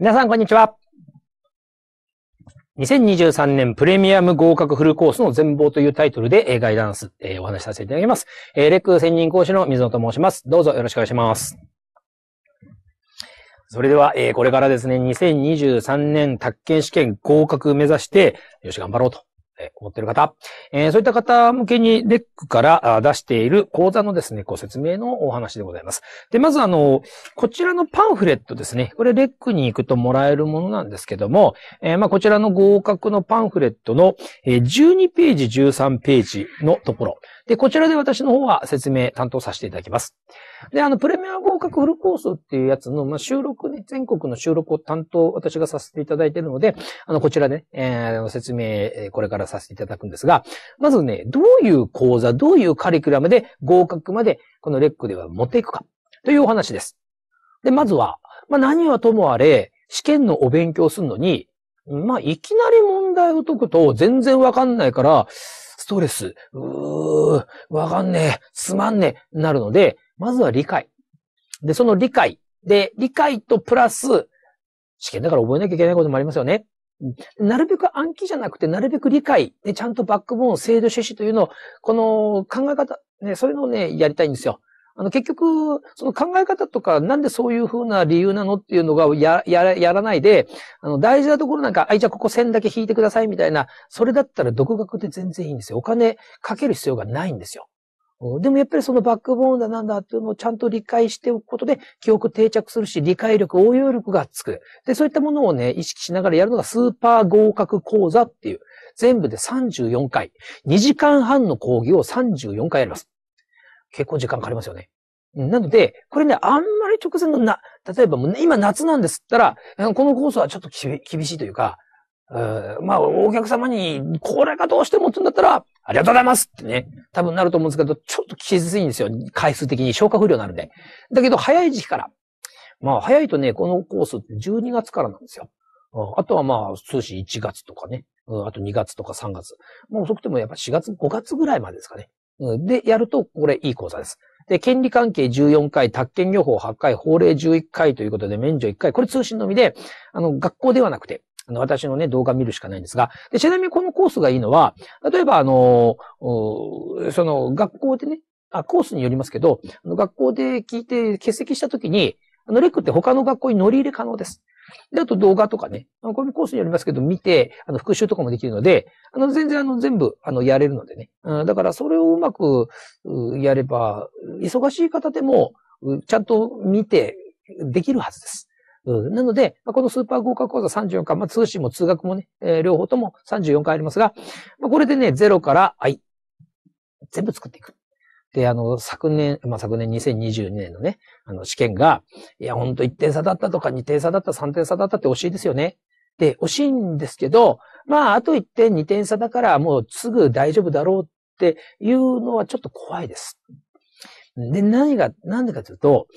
皆さん、こんにちは。2023年プレミアム合格フルコースの全貌というタイトルで、ガイダンス、えー、お話しさせていただきます。えー、レック専任講師の水野と申します。どうぞよろしくお願いします。それでは、えー、これからですね、2023年宅建試験合格目指して、よし、頑張ろうと思ってる方、えー、そういった方向けにレックから出している講座のですね、ご説明のお話でございます。で、まずあの、こちらのパンフレットですね。これレックに行くともらえるものなんですけども、えー、まあこちらの合格のパンフレットの12ページ、13ページのところ、で、こちらで私の方は説明担当させていただきます。で、あの、プレミア合格フルコースっていうやつの、まあ、収録ね、全国の収録を担当、私がさせていただいているので、あの、こちらで、ね、えー、説明、これからさせていただくんですが、まずね、どういう講座、どういうカリキュラムで合格まで、このレックでは持っていくか、というお話です。で、まずは、まあ、何はともあれ、試験のお勉強するのに、まあ、いきなり問題を解くと全然わかんないから、ストレス、うー、わかんねえ、すまんねえ、なるので、まずは理解。で、その理解。で、理解とプラス、試験だから覚えなきゃいけないこともありますよね。なるべく暗記じゃなくて、なるべく理解、でちゃんとバックボーン、制度趣旨というのを、この考え方、ね、そういうのをね、やりたいんですよ。あの、結局、その考え方とか、なんでそういうふうな理由なのっていうのが、や、やら、やらないで、あの、大事なところなんか、あい、じゃあここ線だけ引いてくださいみたいな、それだったら独学で全然いいんですよ。お金かける必要がないんですよ。でもやっぱりそのバックボーンだなんだっていうのをちゃんと理解しておくことで記憶定着するし、理解力、応用力がつく。で、そういったものをね、意識しながらやるのがスーパー合格講座っていう、全部で34回、2時間半の講義を34回やります。結構時間かかりますよね。なので、これね、あんまり直前のな、例えばもう、ね、今夏なんですったら、このコースはちょっと厳しいというか、うまあ、お客様に、これがどうしてもってんだったら、ありがとうございますってね、多分なると思うんですけど、ちょっときついんですよ。回数的に消化不良になるんで。だけど、早い時期から。まあ、早いとね、このコースって12月からなんですよ。あとはまあ、通信1月とかね。あと2月とか3月。もう遅くてもやっぱ4月、5月ぐらいまでですかね。で、やると、これいい講座です。で、権利関係14回、宅建業法8回、法令11回ということで、免除1回。これ通信のみで、あの、学校ではなくて、あの、私のね、動画見るしかないんですが、で、ちなみにこのコースがいいのは、例えば、あの、その、学校でね、あ、コースによりますけど、学校で聞いて欠席したときに、あの、レックって他の学校に乗り入れ可能です。で、あと動画とかね、あの、これもコースによりますけど、見て、あの、復習とかもできるので、あの、全然あの、全部、あの、やれるのでね。うん、だから、それをうまく、やれば、忙しい方でも、ちゃんと見て、できるはずです。うなので、このスーパー合格講座34回、まあ、通信も通学もね、えー、両方とも34回ありますが、まあ、これでね、0から、はい、全部作っていく。で、あの、昨年、まあ、昨年2022年のね、あの、試験が、いや、ほんと1点差だったとか2点差だった、3点差だったって惜しいですよね。で、惜しいんですけど、まあ、あと1点、2点差だから、もうすぐ大丈夫だろうっていうのはちょっと怖いです。で、何が、なんでかというと、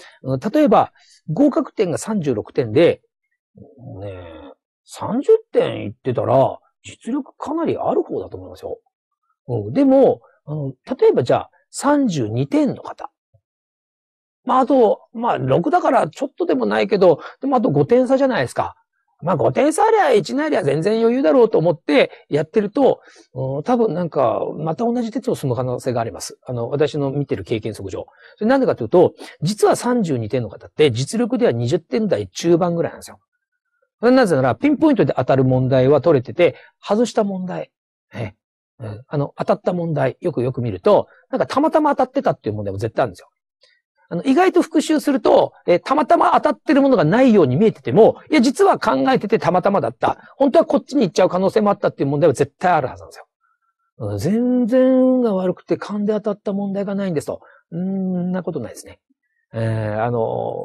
例えば、合格点が36点で、ね30点いってたら、実力かなりある方だと思いますよ。うん、でも、例えばじゃあ、32点の方。まあ、あと、まあ、6だからちょっとでもないけど、でもあと5点差じゃないですか。まあ、5点差ありゃ1なりゃ全然余裕だろうと思ってやってると、多分なんか、また同じ鉄を済む可能性があります。あの、私の見てる経験則上。なんでかというと、実は32点の方って、実力では20点台中盤ぐらいなんですよ。なぜなら、ピンポイントで当たる問題は取れてて、外した問題、ねあの、当たった問題、よくよく見ると、なんかたまたま当たってたっていう問題も絶対あるんですよ。あの、意外と復習すると、えー、たまたま当たってるものがないように見えてても、いや、実は考えててたまたまだった。本当はこっちに行っちゃう可能性もあったっていう問題は絶対あるはずなんですよ。うん、全然運が悪くて勘で当たった問題がないんですと。うん、なことないですね。えー、あの、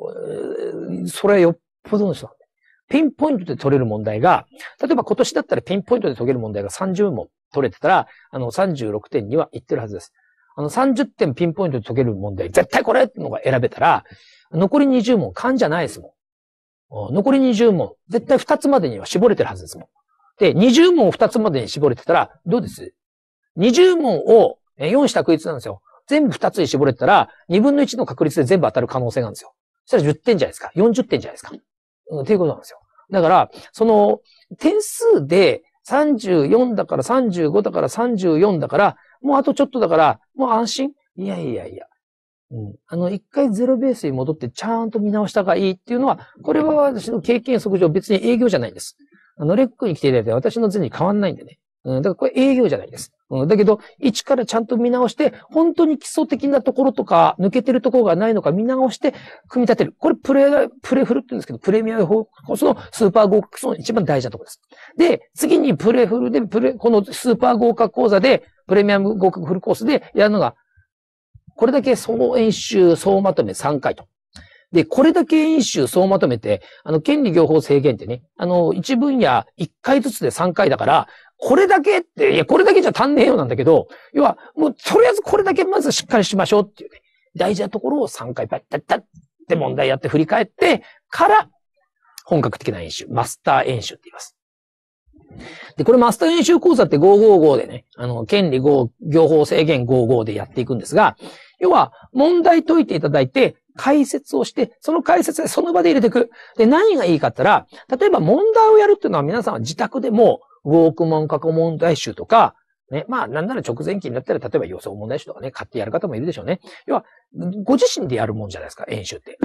それはよっぽどの人なんで。ピンポイントで取れる問題が、例えば今年だったらピンポイントで解ける問題が30問取れてたら、あの、36点には行ってるはずです。あの、30点ピンポイントで解ける問題、絶対これってのが選べたら、残り20問勘じゃないですもん。残り20問、絶対2つまでには絞れてるはずですもん。で、20問を2つまでに絞れてたら、どうです ?20 問を4したイズなんですよ。全部2つに絞れてたら、2分の1の確率で全部当たる可能性なんですよ。そしたら10点じゃないですか。40点じゃないですか。うん、っていうことなんですよ。だから、その、点数で34だから35だから34だからもうあとちょっとだから、もう安心いやいやいや。うん、あの、一回ゼロベースに戻ってちゃんと見直した方がいいっていうのは、これは私の経験則上別に営業じゃないんです。あの、レックに来ていただいて私のに変わんないんでね。うん、だからこれ営業じゃないです。うん、だけど、一からちゃんと見直して、本当に基礎的なところとか、抜けてるところがないのか見直して、組み立てる。これプレ、プレフルって言うんですけど、プレミアムフォーそのスーパー合格の一番大事なところです。で、次にプレフルで、プレ、このスーパー合格講座で、プレミアム合格フルコースでやるのが、これだけ総演習、総まとめ3回と。で、これだけ演習、総まとめて、あの、権利業法制限ってね、あの、一分野1回ずつで3回だから、これだけって、いや、これだけじゃ足んねえよなんだけど、要は、もう、とりあえずこれだけまずしっかりしましょうっていうね、大事なところを3回、バッタッタッって問題やって振り返ってから、本格的な演習、マスター演習って言います。で、これマスター演習講座って555でね、あの、権利5、業法制限55でやっていくんですが、要は、問題解いていただいて、解説をして、その解説でその場で入れていく。で、何がいいかって言ったら、例えば問題をやるっていうのは皆さんは自宅でも、ウォークマン過去問題集とか、ね、まあ、なんなら直前期になったら、例えば予想問題集とかね、買ってやる方もいるでしょうね。要は、ご自身でやるもんじゃないですか、演習って。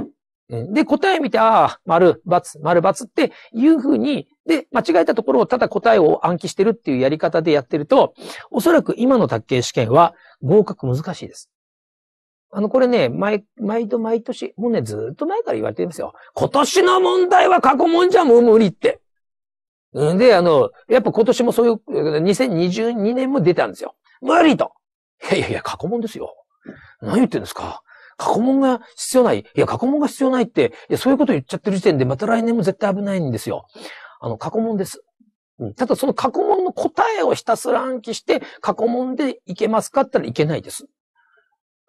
で、答え見て、ああ、丸、ツ、丸、ツっていうふうに、で、間違えたところをただ答えを暗記してるっていうやり方でやってると、おそらく今の卓球試験は合格難しいです。あの、これね、毎、毎度毎年、もうね、ずっと前から言われてるんですよ。今年の問題は過去問じゃもう無理って。んで、あの、やっぱ今年もそういう、2022年も出たんですよ。無理と。いやいやいや、過去問ですよ。何言ってんですか過去問が必要ない。いや、過去問が必要ないって、いや、そういうこと言っちゃってる時点で、また来年も絶対危ないんですよ。あの、過去問です。ただその過去問の答えをひたすら暗記して、過去問でいけますかったらいけないです。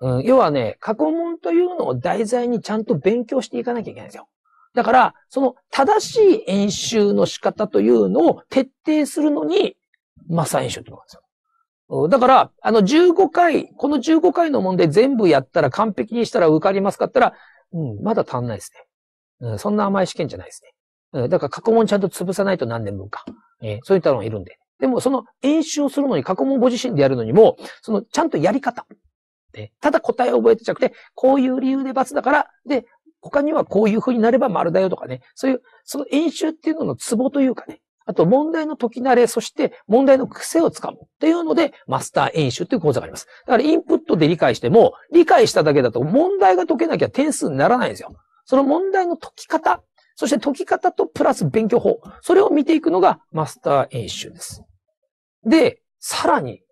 うん、要はね、過去問というのを題材にちゃんと勉強していかなきゃいけないんですよ。だから、その正しい演習の仕方というのを徹底するのに、マサ演習ってことなんですよ。だから、あの15回、この15回の問題全部やったら完璧にしたら受かりますかったら、うん、まだ足んないですね。うん、そんな甘い試験じゃないですね。うん、だから過去問ちゃんと潰さないと何年分か。えー、そういったのがいるんで。でもその演習をするのに、過去問ご自身でやるのにも、そのちゃんとやり方。ね、ただ答えを覚えてちゃくて、こういう理由で罰だから、で、他にはこういう風になれば丸だよとかね、そういう、その演習っていうののツボというかね、あと問題の解き慣れ、そして問題の癖をつかむっていうので、マスター演習っていう講座があります。だからインプットで理解しても、理解しただけだと問題が解けなきゃ点数にならないんですよ。その問題の解き方、そして解き方とプラス勉強法、それを見ていくのがマスター演習です。で、さらに、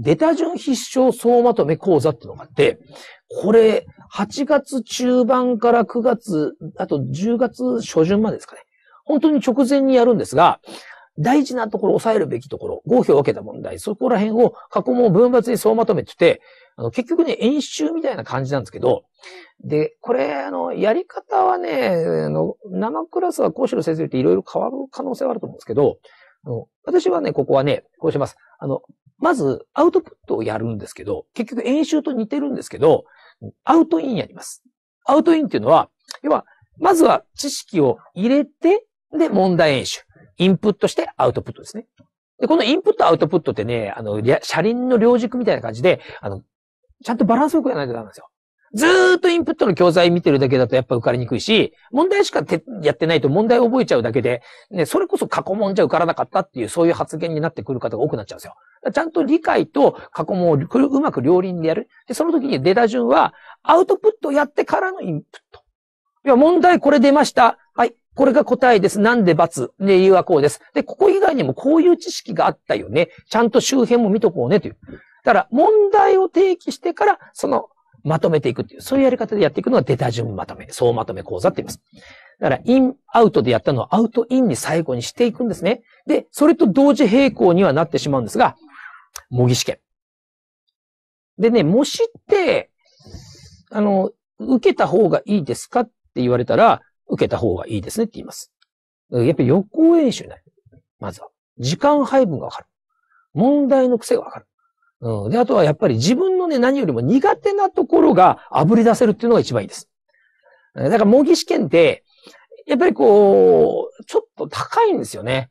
出た順必勝総まとめ講座っていうのがあって、これ、8月中盤から9月、あと10月初旬までですかね。本当に直前にやるんですが、大事なところ、抑えるべきところ、合否を分けた問題、そこら辺を過去問分割に総まとめてて、あの、結局ね、演習みたいな感じなんですけど、で、これ、あの、やり方はね、あの、生クラスは講師の先生っていろいろ変わる可能性はあると思うんですけど、あの、私はね、ここはね、こうします。あの、まず、アウトプットをやるんですけど、結局演習と似てるんですけど、アウトインやります。アウトインっていうのは、要は、まずは知識を入れて、で、問題演習。インプットしてアウトプットですね。で、このインプットアウトプットってね、あの、車輪の両軸みたいな感じで、あの、ちゃんとバランスよくやらないとダメなんですよ。ずーっとインプットの教材見てるだけだとやっぱ受かりにくいし、問題しかやってないと問題を覚えちゃうだけで、ね、それこそ過去問じゃ受からなかったっていう、そういう発言になってくる方が多くなっちゃうんですよ。ちゃんと理解と過去問をうまく両輪でやる。で、その時に出た順は、アウトプットやってからのインプット。いや、問題これ出ました。これが答えです。なんで×。理由はこうです。で、ここ以外にもこういう知識があったよね。ちゃんと周辺も見とこうね、という。だから、問題を提起してから、その、まとめていくっていう、そういうやり方でやっていくのが出た順まとめ、総まとめ講座って言います。だから、イン、アウトでやったのはアウトインに最後にしていくんですね。で、それと同時並行にはなってしまうんですが、模擬試験。でね、模試って、あの、受けた方がいいですかって言われたら、受けた方がいいですねって言います。やっぱり予行演習になる。まずは。時間配分がわかる。問題の癖がわかる。うん。で、あとはやっぱり自分のね、何よりも苦手なところが炙り出せるっていうのが一番いいです。だから模擬試験って、やっぱりこう、ちょっと高いんですよね。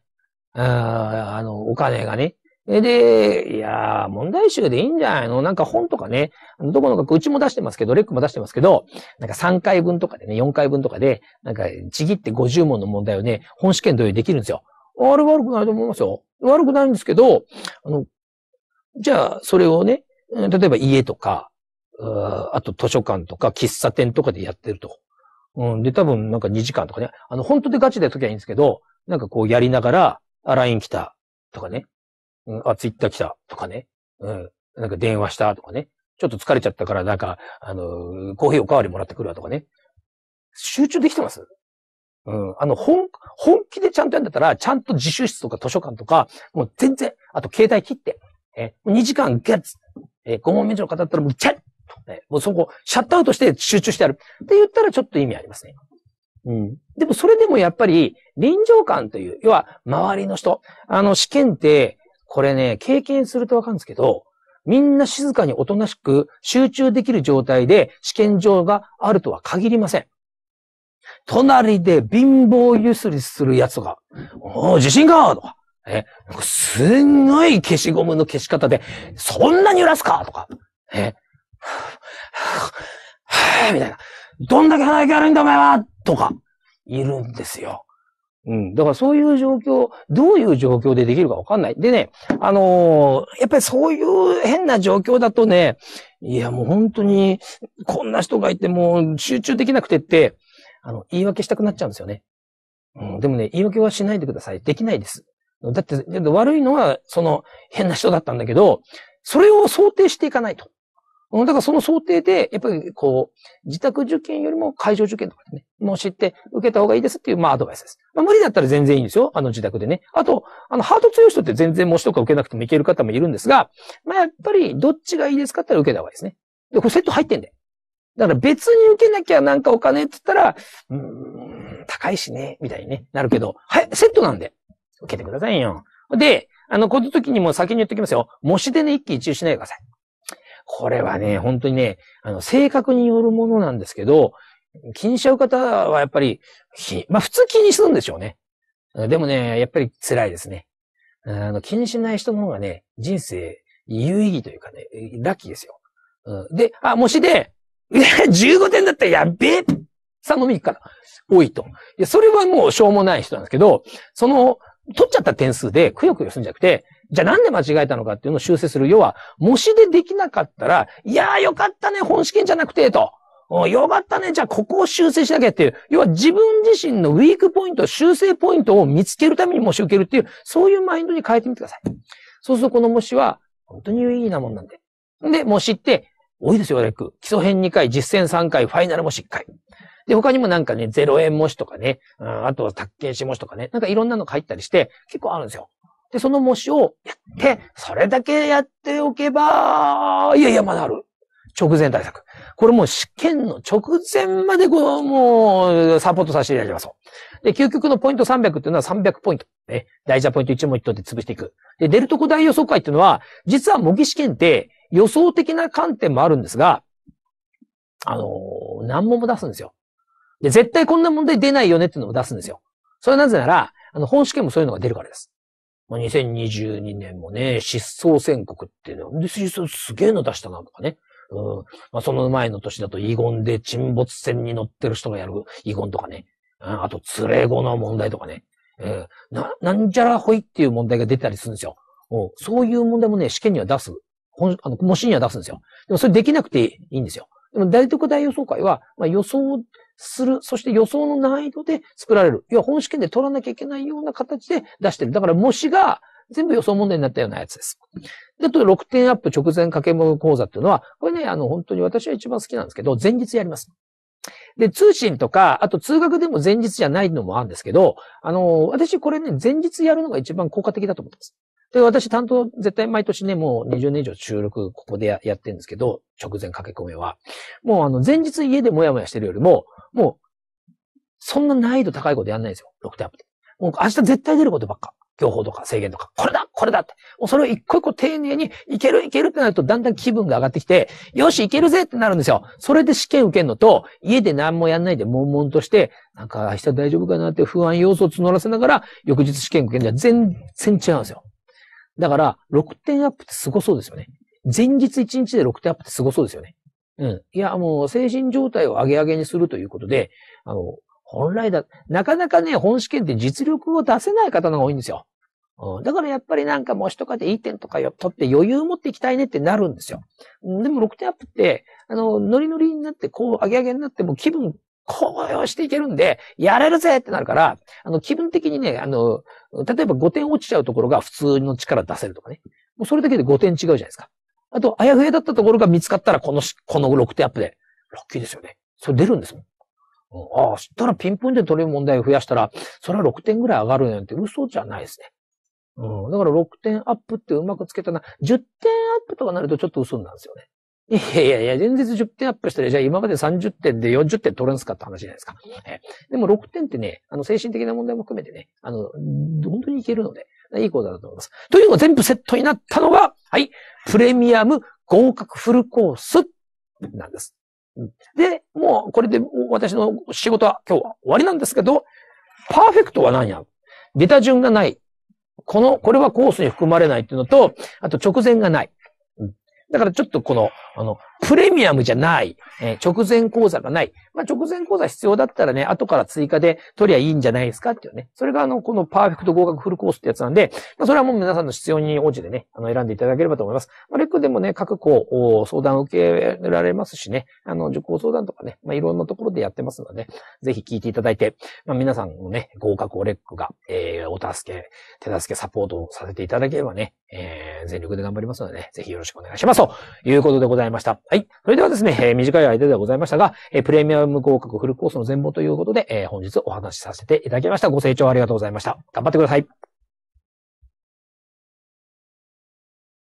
ああの、お金がね。えで、いやー、問題集でいいんじゃないのなんか本とかね、どこのか、うちも出してますけど、レックも出してますけど、なんか3回分とかでね、4回分とかで、なんかちぎって50問の問題をね、本試験同様にできるんですよ。あれ悪くないと思いますよ。悪くないんですけど、あの、じゃあ、それをね、例えば家とか、あと図書館とか喫茶店とかでやってると。うん、で、多分なんか2時間とかね、あの、本当でガチでときはいいんですけど、なんかこうやりながら、ライン来たとかね、うん、あ、ツイッター来たとかね。うん。なんか電話したとかね。ちょっと疲れちゃったから、なんか、あの、コーヒーおかわりもらってくるわとかね。集中できてますうん。あの、本、本気でちゃんとやんだったら、ちゃんと自習室とか図書館とか、もう全然、あと携帯切って、え2時間ガッツ、え5問目以上の方だったらもうチャッと、ね、もうそこ、シャットアウトして集中してやる。って言ったらちょっと意味ありますね。うん。でもそれでもやっぱり臨場感という、要は周りの人、あの試験ってこれね、経験するとわかるんですけど、みんな静かにおとなしく集中できる状態で試験場があるとは限りません。隣で貧乏ゆすりするやつが、お自信がとか、え、かすんごい消しゴムの消し方で、そんなに揺らすかとか、え、はぁ、はぁ、みたいな。どんだけ鼻息悪いんだお前はとか、いるんですよ。うん。だからそういう状況、どういう状況でできるかわかんない。でね、あのー、やっぱりそういう変な状況だとね、いやもう本当に、こんな人がいてもう集中できなくてって、あの、言い訳したくなっちゃうんですよね。うん。でもね、言い訳はしないでください。できないです。だって、だって悪いのは、その、変な人だったんだけど、それを想定していかないと。だからその想定で、やっぱりこう、自宅受験よりも会場受験とかね、もう知って受けた方がいいですっていう、まあアドバイスです。まあ無理だったら全然いいんですよ。あの自宅でね。あと、あのハート強い人って全然模試とか受けなくてもいける方もいるんですが、まあやっぱりどっちがいいですかって言ったら受けた方がいいですね。で、これセット入ってんで。だから別に受けなきゃなんかお金って言ったら、うーん、高いしね、みたいに、ね、なるけど、はい、セットなんで、受けてくださいよ。で、あの、この時にも先に言っておきますよ。模試でね、一喜一憂しないでください。これはね、本当にね、あの、性格によるものなんですけど、気にしちゃう方はやっぱり、まあ普通気にするんでしょうね。でもね、やっぱり辛いですね。あの、気にしない人の方がね、人生有意義というかね、ラッキーですよ。うん、で、あ、もしで、15 点だったらやべえ !3 飲み行くから、多いと。いや、それはもうしょうもない人なんですけど、その、取っちゃった点数でくよくよするんじゃなくて、じゃあなんで間違えたのかっていうのを修正する。要は、模試でできなかったら、いやーよかったね、本試験じゃなくて、と。よかったね。じゃあ、ここを修正しなきゃっていう。要は自分自身のウィークポイント、修正ポイントを見つけるために模試を受けるっていう、そういうマインドに変えてみてください。そうすると、この模試は、本当に有意義なもんなんで。で、模試って、多いですよ、レ基礎編2回、実践3回、ファイナル模試1回。で、他にもなんかね、0円模試とかね、うん、あとは宅建試模試とかね、なんかいろんなの書いたりして、結構あるんですよ。で、その模試をやって、それだけやっておけば、いやいや、まだある。直前対策。これもう試験の直前までこう、もう、サポートさせていただきますで、究極のポイント300っていうのは300ポイント。ね。大事なポイント1問1問で潰していく。で、デルトこ。大予想会っていうのは、実は模擬試験って予想的な観点もあるんですが、あのー、難問も出すんですよ。で、絶対こんな問題出ないよねっていうのも出すんですよ。それはなぜなら、あの、本試験もそういうのが出るからです。まあ、2022年もね、失踪宣告っていうのは、で、失踪すげえの出したなとかね。うん。まあ、その前の年だと遺言で沈没船に乗ってる人がやる遺言とかね。ああと、連れ子の問題とかね。えー、な、なんじゃらほいっていう問題が出たりするんですよ。そういう問題もね、試験には出す。本、あの、模試には出すんですよ。でもそれできなくていいんですよ。でも大徳大予想会は、まあ、予想する、そして予想の難易度で作られる。要は本試験で取らなきゃいけないような形で出してる。だから模試が全部予想問題になったようなやつです。で、あと6点アップ直前掛け物講座っていうのは、これね、あの、本当に私は一番好きなんですけど、前日やります。で、通信とか、あと通学でも前日じゃないのもあるんですけど、あの、私これね、前日やるのが一番効果的だと思ってます。で、私担当、絶対毎年ね、もう20年以上収録ここでやってるんですけど、直前駆け込みは。もうあの、前日家でもやもやしてるよりも、もう、そんな難易度高いことやんないんですよ。6点アップもう明日絶対出ることばっか。情報とか制限とか、これだこれだって。もうそれを一個一個丁寧に、いけるいけるってなると、だんだん気分が上がってきて、よし、いけるぜってなるんですよ。それで試験受けるのと、家で何もやんないで悶々として、なんか明日大丈夫かなって不安要素を募らせながら、翌日試験受けるのは全然違うんですよ。だから、6点アップってすごそうですよね。前日1日で6点アップってすごそうですよね。うん。いや、もう、精神状態を上げ上げにするということで、あの、本来だ、なかなかね、本試験って実力を出せない方の方が多いんですよ。うん、だからやっぱりなんか模試とかでいい点とかよ取って余裕持っていきたいねってなるんですよ。でも6点アップって、あの、ノリノリになって、こう、上げ上げになっても気分、高揚していけるんで、やれるぜってなるから、あの、気分的にね、あの、例えば5点落ちちゃうところが普通の力出せるとかね。もうそれだけで5点違うじゃないですか。あと、あやふやだったところが見つかったら、この、この6点アップで、ラッキーですよね。それ出るんですもん。ああ、知ったらピンポイントで取れる問題を増やしたら、それは6点ぐらい上がるなんて嘘じゃないですね。うん。だから6点アップってうまくつけたな。10点アップとかなるとちょっと嘘なんですよね。いやいやいや、前日10点アップしたら、じゃあ今まで30点で40点取れんすかって話じゃないですか。えでも6点ってね、あの精神的な問題も含めてね、あの、本当にいけるので、いい講座だと思います。というのが全部セットになったのが、はい、プレミアム合格フルコースなんです。で、もうこれで私の仕事は今日は終わりなんですけど、パーフェクトは何や出た順がない。この、これはコースに含まれないっていうのと、あと直前がない。だからちょっとこの、あの、プレミアムじゃない、えー、直前講座がない。まあ、直前講座必要だったらね、後から追加で取りゃいいんじゃないですかっていうね。それがあの、このパーフェクト合格フルコースってやつなんで、まあ、それはもう皆さんの必要に応じてね、あの、選んでいただければと思います。まあ、レックでもね、各校、相談受けられますしね、あの、受講相談とかね、まあ、いろんなところでやってますので、ね、ぜひ聞いていただいて、まあ、皆さんのね、合格をレックが、えー、お助け、手助け、サポートをさせていただければね、えー、全力で頑張りますのでね、ぜひよろしくお願いします。ということでございました。はい。それではですね、えー、短い間ではございましたが、えー、プレミアム合格フルコースの全貌ということで、えー、本日お話しさせていただきました。ご清聴ありがとうございました。頑張ってください。